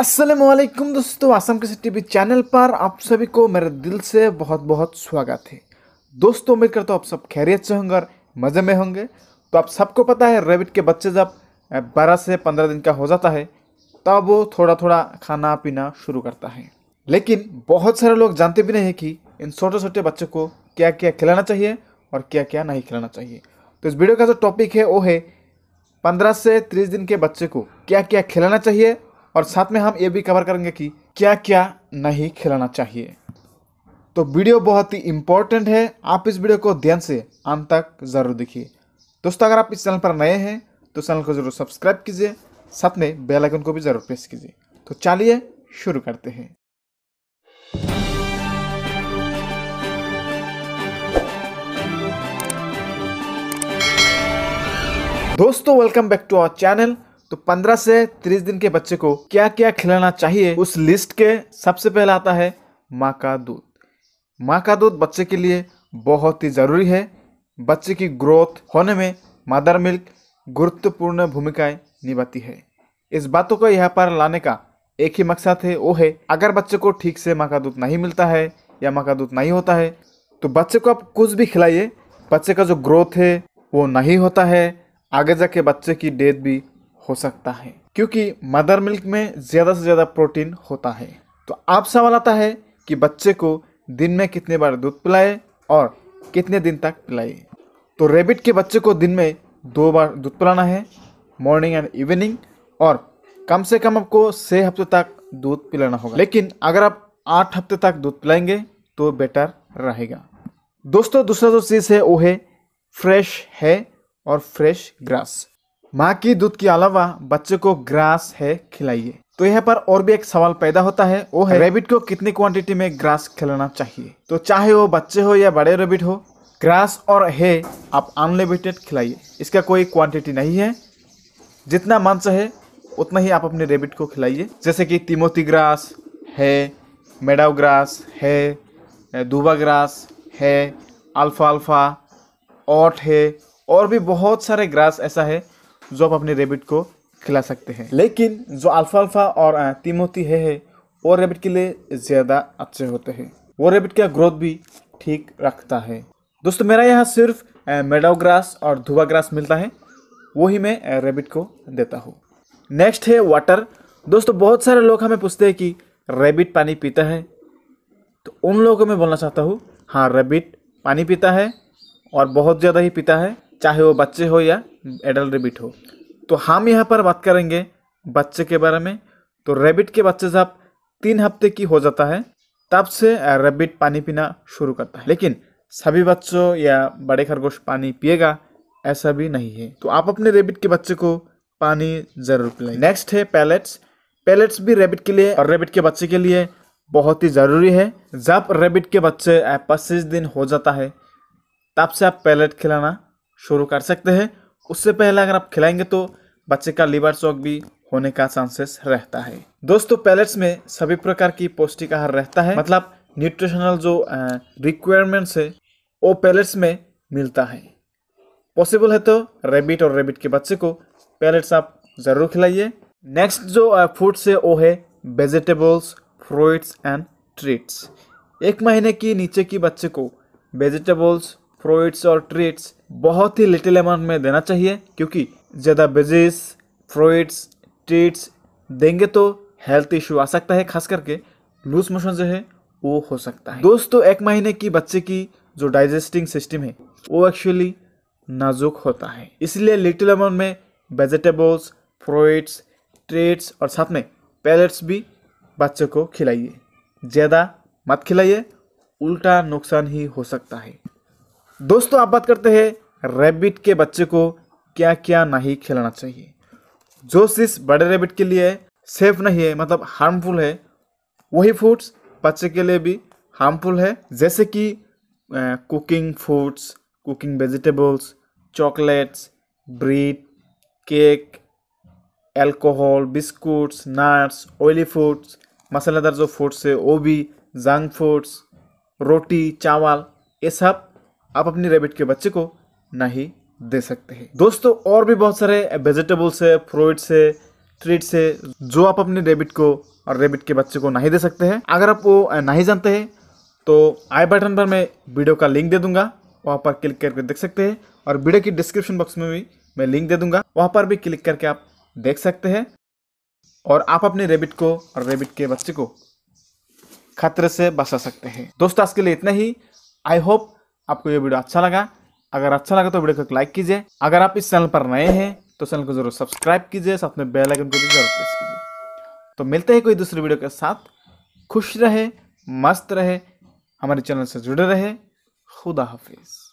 असलम दोस्तों आसम किसी V channel पर आप सभी को मेरे दिल से बहुत बहुत स्वागत है दोस्तों उम्मीद करता हूँ आप सब खैरियत से होंगे और मज़े में होंगे तो आप सबको पता है रेबिट के बच्चे जब 12 से 15 दिन का हो जाता है तब वो थोड़ा थोड़ा खाना पीना शुरू करता है लेकिन बहुत सारे लोग जानते भी नहीं है कि इन छोटे छोटे बच्चों को क्या क्या खिलाना चाहिए और क्या क्या नहीं खिलाना चाहिए तो इस वीडियो का जो टॉपिक है वो है पंद्रह से तीस दिन के बच्चे को क्या क्या खिलाना चाहिए और साथ में हम ये भी कवर करेंगे कि क्या क्या नहीं खिलाना चाहिए तो वीडियो बहुत ही इम्पोर्टेंट है आप इस वीडियो को ध्यान से अंत तक ज़रूर देखिए दोस्तों अगर आप इस चैनल पर नए हैं तो चैनल को ज़रूर सब्सक्राइब कीजिए साथ में बेल आइकन को भी ज़रूर प्रेस कीजिए तो चलिए शुरू करते हैं दोस्तों welcome back to our channel तो 15 से 30 दिन के बच्चे को क्या क्या खिलाना चाहिए उस लिस्ट के सबसे पहला आता है माँ का दूध माँ का दूध बच्चे के लिए बहुत ही ज़रूरी है बच्चे की ग्रोथ होने में मदर मिल्क गुरुत्वपूर्ण भूमिकाएं निभाती है इस बातों को यहाँ पर लाने का एक ही मकसद है वो है अगर बच्चे को ठीक से माँ का दूध नहीं मिलता है या माँ का दूध नहीं होता है तो बच्चे को आप कुछ भी खिलाइए बच्चे का जो ग्रोथ है वो नहीं होता है आगे जाके बच्चे की डेथ भी हो सकता है क्योंकि मदर मिल्क में ज़्यादा से ज़्यादा प्रोटीन होता है तो आप सवाल आता है कि बच्चे को दिन में कितने बार दूध पिलाए और कितने दिन तक पिलाए तो रेबिट के बच्चे को दिन में दो बार दूध पिलाना है मॉर्निंग एंड इवनिंग और कम से कम आपको छः हफ्ते तक दूध पिलाना होगा लेकिन अगर आप आठ हफ्ते तक दूध पिलाएंगे तो बेटर रहेगा दोस्तों दूसरा जो चीज़ है वो है फ्रेश है और फ्रेश ग्रास माँ की दूध के अलावा बच्चे को ग्रास है खिलाइए तो यहाँ पर और भी एक सवाल पैदा होता है वो है रेबिट को कितनी क्वांटिटी में ग्रास खिलाना चाहिए तो चाहे वो बच्चे हो या बड़े रेबिट हो ग्रास और है आप अनलिमिटेड खिलाइए इसका कोई क्वांटिटी नहीं है जितना मन चाहे उतना ही आप अपने रेबिट को खिलाइए जैसे कि तिमोती ग्रास है मेडाव ग्रास है दूबा ग्रास है अल्फा अल्फा ऑट है और भी बहुत सारे ग्रास ऐसा है जो आप अपने रेबिट को खिला सकते हैं लेकिन जो अल्फाल्फा और तिमोती है, है वो रेबिट के लिए ज़्यादा अच्छे होते हैं वो रेबिट का ग्रोथ भी ठीक रखता है दोस्तों मेरा यहाँ सिर्फ मेडाव ग्रास और धुआ ग्रास मिलता है वही मैं रेबिट को देता हूँ नेक्स्ट है वाटर दोस्तों बहुत सारे लोग हमें पूछते हैं कि रेबिट पानी पीता है तो उन लोगों को मैं बोलना चाहता हूँ हाँ रेबिट पानी पीता है और बहुत ज़्यादा ही पीता है चाहे वो बच्चे हो या एडल्ट रेबिट हो तो हम यहाँ पर बात करेंगे बच्चे के बारे में तो रेबिट के बच्चे जब तीन हफ्ते की हो जाता है तब से रेबिट पानी पीना शुरू करता है लेकिन सभी बच्चों या बड़े खरगोश पानी पिएगा ऐसा भी नहीं है तो आप अपने रेबिट के बच्चे को पानी जरूर पिलाएं नेक्स्ट है पैलेट्स पैलेट्स भी रेबिट के लिए और रेबिट के बच्चे के लिए बहुत ही ज़रूरी है जब रेबिट के बच्चे पच्चीस दिन हो जाता है तब से आप पैलेट खिलाना शुरू कर सकते हैं उससे पहले अगर आप खिलाएंगे तो बच्चे का लीवर चौक भी होने का चांसेस रहता है दोस्तों पैलेट्स में सभी प्रकार की पौष्टिक आहार रहता है मतलब न्यूट्रिशनल जो रिक्वायरमेंट्स है वो पैलेट्स में मिलता है पॉसिबल है तो रेबिट और रेबिट के बच्चे को पैलेट्स आप ज़रूर खिलाइए नेक्स्ट जो फूड्स है वो है वेजिटेबल्स फ्रूट्स एंड ट्रीट्स एक महीने की नीचे की बच्चे को वेजिटेबल्स फ्रूट्स और ट्रीट्स बहुत ही लिटिल अमाउंट में देना चाहिए क्योंकि ज़्यादा बेजिस फ्रूट्स ट्रीट्स देंगे तो हेल्थ इश्यू आ सकता है खास करके लूज मोशन जो है वो हो सकता है दोस्तों एक महीने की बच्चे की जो डाइजेस्टिंग सिस्टम है वो एक्चुअली नाजुक होता है इसलिए लिटिल अमाउंट में वेजिटेबल्स फ्रूट्स ट्रीट्स और साथ में पैलेट्स भी बच्चों को खिलाइए ज़्यादा मत खिलाइए उल्टा नुकसान ही हो सकता है दोस्तों आप बात करते हैं रैबिट के बच्चे को क्या क्या नहीं खिलाना चाहिए जो चीज़ बड़े रैबिट के लिए सेफ नहीं है मतलब हार्मफुल है वही फूड्स बच्चे के लिए भी हार्मफुल है जैसे कि cooking foods cooking vegetables chocolates bread cake alcohol biscuits nuts oily foods मसालेदार जो फूड्स है वो भी जंक फूड्स रोटी चावल ये सब आप अपनी रेबिट के बच्चे को नहीं दे सकते हैं दोस्तों और भी बहुत सारे वेजिटेबल्स है फ्रूट्स है ट्रीट्स है जो आप अपने रेबिट को और रेबिट के बच्चे को नहीं दे सकते हैं अगर आप वो नहीं जानते हैं तो आई बटन पर मैं वीडियो का लिंक दे दूंगा वहाँ पर क्लिक करके देख सकते हैं और वीडियो की डिस्क्रिप्शन बॉक्स में भी मैं लिंक दे दूंगा वहाँ पर भी क्लिक करके आप देख सकते हैं और आप अपने रेबिट को और रेबिट के बच्चे को खतरे से बचा सकते हैं दोस्तों आज के लिए इतना ही आई होप आपको ये वीडियो अच्छा लगा अगर अच्छा लगा तो वीडियो को लाइक कीजिए अगर आप इस चैनल पर नए हैं तो चैनल को जरूर सब्सक्राइब कीजिए साथ में बेल आइकन को भी जरूर प्रेस कीजिए तो मिलते हैं कोई दूसरी वीडियो के साथ खुश रहे मस्त रहे हमारे चैनल से जुड़े रहे खुदा हाफिज़